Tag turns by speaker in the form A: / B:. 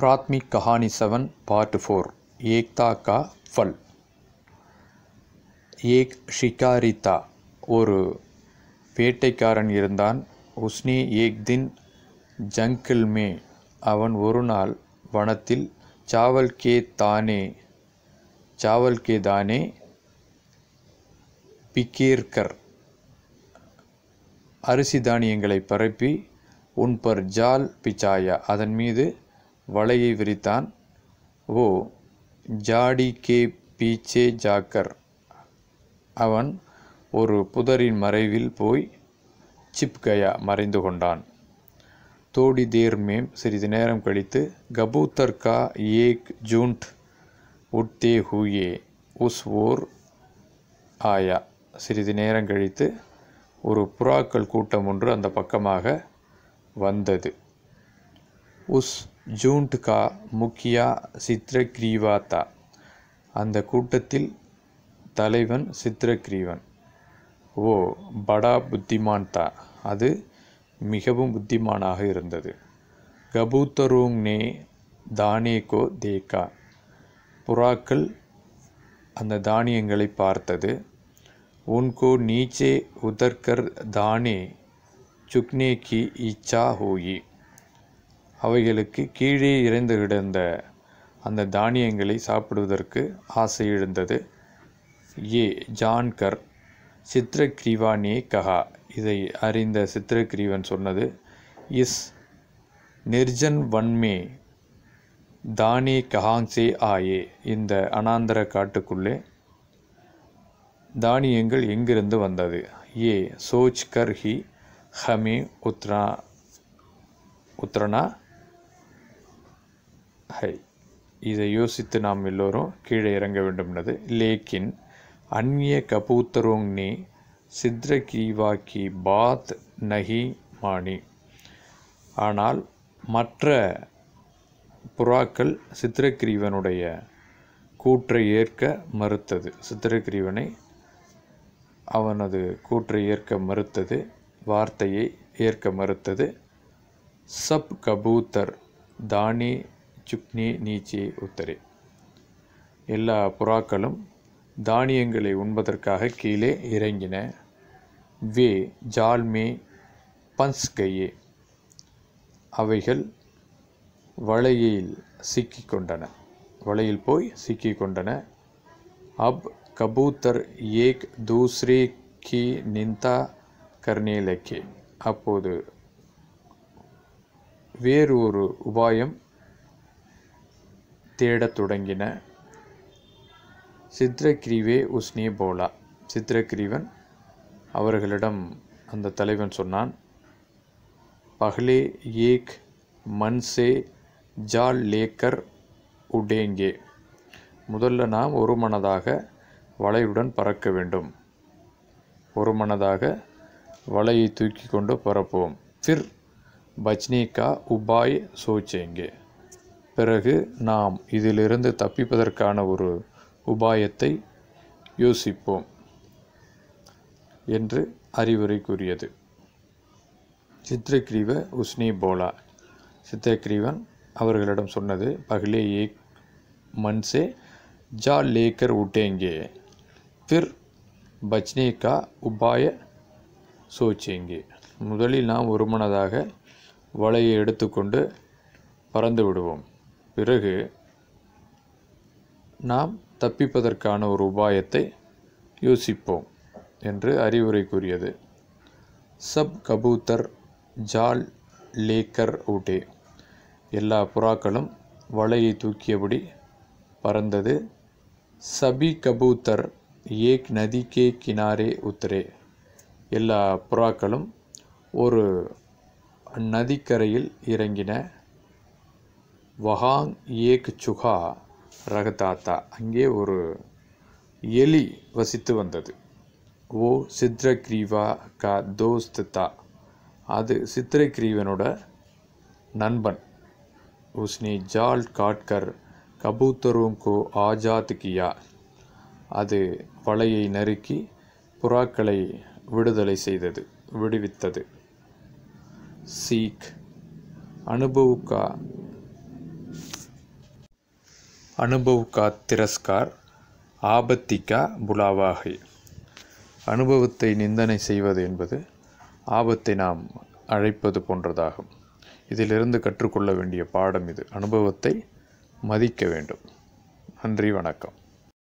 A: பிராத்மிக் கஹானி seven part four ஏக்தா கா ஃபல் ஏக் ஷிகாரிதா ஒரு வேட்டைக்காரன் இருந்தான் உஸ்னி ஏக் தின் ஜங்கில் மே அவன் ஒரு நாள் வனத்தில் சாவல் கே தானே சாவல் கே தானே பிகேர்கர் அரிசி தானியங்களை பரப்பி உன் பர் ஜால் பிச்சாயா அதன் மீது வலையை விரித்தான் ஓ ஜாடி கே பீச்சே ஜாக்கர் அவன் ஒரு புதரின் மறைவில் போய் சிப்கயா மறைந்து கொண்டான் தோடி தேர் மேம் சிறிது நேரம் கழித்து கபூத்தர் கா ஏக் ஜூண்ட் உட்தே ஹூயே உஸ் ஓர் ஆயா சிறிது நேரம் கழித்து ஒரு புறாக்கள் கூட்டம் ஒன்று அந்த பக்கமாக வந்தது உஸ் ஜூன்ட் கா முக்கியா சித்ரக்ரீவாத்தா அந்த கூட்டத்தில் தலைவன் சித்ரக்ரீவன் ஓ படா புத்திமான் தா அது மிகவும் புத்திமானாக இருந்தது கபூத்தரூங் நே தானேகோ தேகா புறாக்கள் அந்த தானியங்களை பார்த்தது உன்கோ நீச்சே உதர்கர் தானே சுக்னே கி இச்சா ஹோயி அவைகளுக்கு கீழே இறைந்து கிடந்த அந்த தானியங்களை சாப்பிடுவதற்கு ஆசை எழுந்தது ஏ ஜான்கர் சித்திரக்ரீவானே கஹா இதை அறிந்த சித்திரக்ரீவன் சொன்னது இஸ் நிர்ஜன் வன்மே தானே கஹாங்சே ஆயே இந்த அனாந்தர காட்டுக்குள்ளே தானியங்கள் எங்கிருந்து வந்தது ஏ சோச் ஹி ஹமே உத்ரா உத்ரனா ஹை இதை யோசித்து நாம் எல்லோரும் கீழே இறங்க வேண்டும் என்பது லேக்கின் அந்நிய கபூத்தரோங்னி சித்ர கீவாக்கி பாத் நகி மாணி ஆனால் மற்ற புறாக்கள் சித்திரக்கிரீவனுடைய கூற்றை ஏற்க மறுத்தது சித்திரக்கிரீவனை அவனது கூற்றை ஏற்க மறுத்தது வார்த்தையை ஏற்க மறுத்தது சப் கபூத்தர் தானி சுக்னி நீச்சி உத்தரே எல்லா புறாக்களும் தானியங்களை உண்பதற்காக கீழே இறங்கின வே ஜால்மே பன்ஸ்கையே அவைகள் வலையில் சிக்கிக்கொண்டன கொண்டன வலையில் போய் சிக்கிக்கொண்டன கொண்டன அப் கபூத்தர் ஏக் தூஸ்ரே கி நிந்தா கர்னேலக்கே அப்போது வேறு ஒரு உபாயம் தேடத் தொடங்கின சித்ரகிரிவே உஸ்னே போலா சித்ரகிரீவன் அவர்களிடம் அந்த தலைவன் சொன்னான் பஹ்லே ஏக் மன்சே ஜால் லேக்கர் உடேங்கே முதல்ல நாம் ஒரு மனதாக வலையுடன் பறக்க வேண்டும் ஒரு மனதாக வலையை தூக்கி கொண்டு பறப்போம் ஃபிர் பஜ்னிகா உபாய் சோச்சேங்கே பிறகு நாம் இதிலிருந்து தப்பிப்பதற்கான ஒரு உபாயத்தை யோசிப்போம் என்று அறிவுரை கூறியது சித்திரக்ரீவ உஸ்னி போலா சித்திரக்ரீவன் அவர்களிடம் சொன்னது பகலே ஏக் மன்சே ஜா லேக்கர் உட்டேங்கே பிர் பஜ்னேகா உபாய சோச்சேங்கே முதலில் நாம் ஒருமனதாக வலையை எடுத்துக்கொண்டு பறந்து விடுவோம் பிறகு நாம் தப்பிப்பதற்கான ஒரு உபாயத்தை யோசிப்போம் என்று அறிவுரை கூறியது சப் கபூத்தர் ஜால் லேக்கர் ஊட்டே எல்லா புறாக்களும் வலையை தூக்கியபடி பறந்தது சபி கபூத்தர் ஏக் நதிக்கே கினாரே உத்தரே எல்லா புறாக்களும் ஒரு நதிக்கரையில் இறங்கின வஹாங் ஏக் சுகா ரகதாத்தா அங்கே ஒரு எலி வசித்து வந்தது ஓ சித்ரக்ரீவா க தோஸ்து தா அது சித்திரக்ரீவனோட நண்பன் உஸ்னி ஜால் காட்கர் கபூத்தரும் கோ ஆஜாத் கியா அது வலையை நறுக்கி புறாக்களை விடுதலை செய்தது விடுவித்தது சீக் அனுபவுக்கா ಅನುಭವ திரஸ்கார் ತಿರಸ್ಕಾರ್ ஆபத்திக்கா புலாவாகை அனுபவத்தை நிந்தனை செய்வது என்பது ஆபத்தை நாம் அழைப்பது போன்றதாகும் இதிலிருந்து கற்றுக்கொள்ள வேண்டிய பாடம் இது அனுபவத்தை மதிக்க வேண்டும் நன்றி வணக்கம்